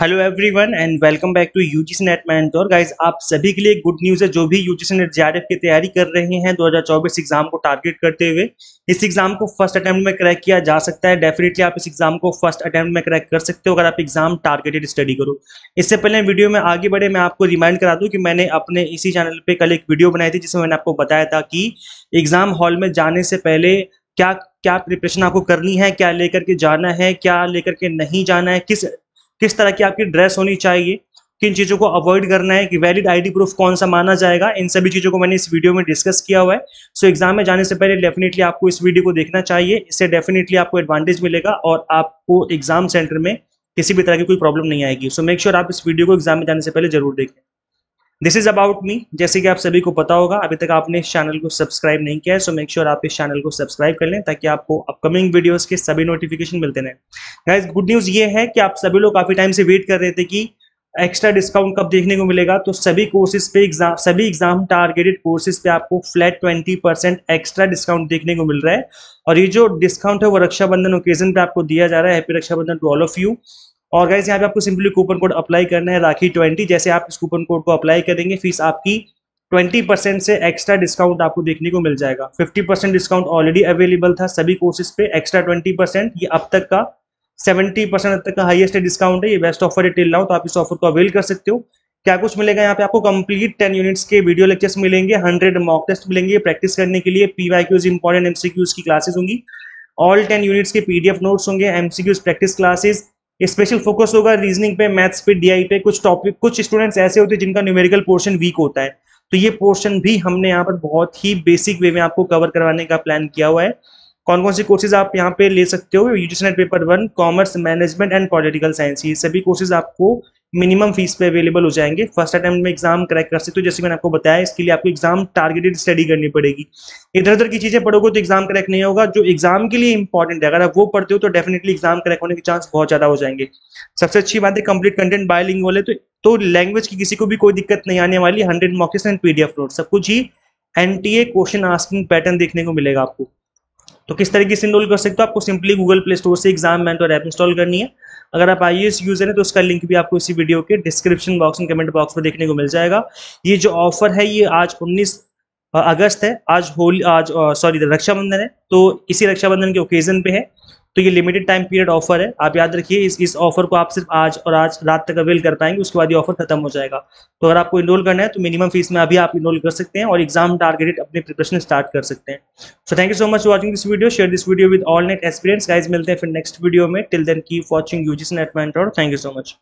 hello everyone and welcome back to UGC NET mentor guys आप सभी के लिए गुड न्यूज़ है जो भी यूजीसी नेट जे की तैयारी कर रहे हैं 2024 एग्जाम को टारगेट करते हुए इस एग्जाम को फर्स्ट अटेम्प्ट में क्रैक किया जा सकता है डेफिनेटली आप इस एग्जाम को फर्स्ट अटेम्प्ट में क्रैक कर सकते हो अगर आप एग्जाम टारगेटेड स्टडी करो इससे पहले वीडियो में आगे बढ़े मैं आपको रिमाइंड करा दूँ कि मैंने अपने इसी चैनल पर कल एक वीडियो बनाई थी जिसमें मैंने आपको बताया था कि एग्जाम हॉल में जाने से पहले क्या क्या प्रिपरेशन आपको करनी है क्या लेकर के जाना है क्या लेकर के नहीं जाना है किस किस तरह की आपकी ड्रेस होनी चाहिए किन चीज़ों को अवॉइड करना है कि वैलिड आईडी प्रूफ कौन सा माना जाएगा इन सभी चीज़ों को मैंने इस वीडियो में डिस्कस किया हुआ है सो so, एग्जाम में जाने से पहले डेफिनेटली आपको इस वीडियो को देखना चाहिए इससे डेफिनेटली आपको एडवांटेज मिलेगा और आपको एग्जाम सेंटर में किसी भी तरह की कोई प्रॉब्लम नहीं आएगी सो मेक श्योर आप इस वीडियो को एग्जाम में जाने से पहले जरूर देखें दिस इज अबाउट मी जैसे कि आप सभी को पता होगा अभी तक आपने इस चैनल को सब्सक्राइब नहीं किया है सो मेक श्योर आप इस चैनल को सब्सक्राइब कर लें ताकि आपको अपकमिंग वीडियोस के सभी नोटिफिकेशन मिलते रहे गाइज गुड न्यूज़ ये है कि आप सभी लोग काफ़ी टाइम से वेट कर रहे थे कि एक्स्ट्रा डिस्काउंट कब देखने को मिलेगा तो सभी कोर्सेज पे एग्जाम सभी एग्जाम टारगेटेड कोर्सेज पे आपको flat twenty percent extra discount देखने को मिल रहा है और ये जो डिस्काउंट है वो रक्षाबंधन ओकेजन पे आपको दिया जा रहा है happy Raksha Bandhan to all of you और गाइज यहाँ पे आपको सिंपली कूपन कोड अप्लाई करना है राखी ट्वेंटी जैसे आप इस कूपन कोड को अप्लाई करेंगे फीस आपकी ट्वेंटी परसेंट से एक्स्ट्रा डिस्काउंट आपको देखने को मिल जाएगा fifty percent discount already available था सभी कोर्सेज पे एक्स्ट्रा ट्वेंटी परसेंट ये अब तक का सेवेंटी परसेंट तक का हाईएस्ट डिस्काउंट है ये बेस्ट ऑफर है टिल नाउ तो आप इस ऑफर को अवेल कर सकते हो क्या कुछ मिलेगा यहाँ पे आपको कंप्लीट टेन यूनिट्स के वीडियो लेक्चर्स मिलेंगे हंड्रेड मॉक टेस्ट मिलेंगे प्रैक्टिस करने के लिए P Y Qs important MCQs की क्लासेस होंगी ऑल टेन यूनिट्स के पीडीएफ नोट्स होंगे MCQs practice classes special focus होगा रीजनिंग पे मैथ्स पे डीआई पे कुछ टॉपिक कुछ स्टूडेंट्स ऐसे होते हैं जिनका न्यूमेरिकल पोर्शन वीक होता है तो ये पोर्शन भी हमने यहाँ पर बहुत ही बेसिक वे में आपको कवर करवाने का प्लान किया हुआ है कौन कौन से कोर्सेज आप यहाँ पे ले सकते हो UGC NET paper one commerce management and political science ये सभी कोर्सेज आपको मिनिमम फीस पे अवेलेबल हो जाएंगे फर्स्ट अटैम्प्ट में एग्जाम क्रैक कर सकते हो जैसे मैंने आपको बताया इसके लिए आपको एग्जाम टारगेटेड स्टडी करनी पड़ेगी इधर उधर की चीज़ें पढ़ोगे तो एग्जाम क्रैक नहीं होगा जो एग्जाम के लिए इंपॉर्टेंट है अगर आप वो पढ़ते हो तो डेफिनेटली एग्जाम क्रैक होने के चांस बहुत ज़्यादा हो जाएंगे सबसे अच्छी बात है कंप्लीट कंटेंट बायलिंग वाले तो, लैंग्वेज तो की किसी को भी कोई दिक्कत नहीं आने वाली hundred mocks and PDF note सब कुछ ही एन क्वेश्चन आस्किंग पैटर्न देखने को मिलेगा आपको तो किस तरीके से इनरोल कर सकते हो आपको सिंपली गूगल प्ले स्टोर से एग्जाम मैंटो ऐप इंस्टॉल करनी है अगर आप आई यूज़र e हैं तो उसका लिंक भी आपको इसी वीडियो के डिस्क्रिप्शन बॉक्स में कमेंट बॉक्स में देखने को मिल जाएगा ये जो ऑफर है ये आज उन्नीस अगस्त है आज होली आज सॉरी रक्षाबंधन है तो इसी रक्षाबंधन के ओकेजन पे है तो ये लिमिटेड टाइम पीरियड ऑफर है आप याद रखिए इस इस ऑफर को आप सिर्फ आज और आज रात तक अवेल कर पाएंगे उसके बाद ये ऑफर खत्म हो जाएगा तो अगर आपको इनरोल करना है तो मिनिमम फीस में अभी आप इनरोल कर सकते हैं और एग्जाम टारगेटेड अपने प्रिपरेशन स्टार्ट कर सकते हैं so thank you so much watching this video share this video with all NET experience guys मिलते हैं फिर नेक्स्ट वीडियो में till then keep watching UGC NET mentor और थैंक यू सो मच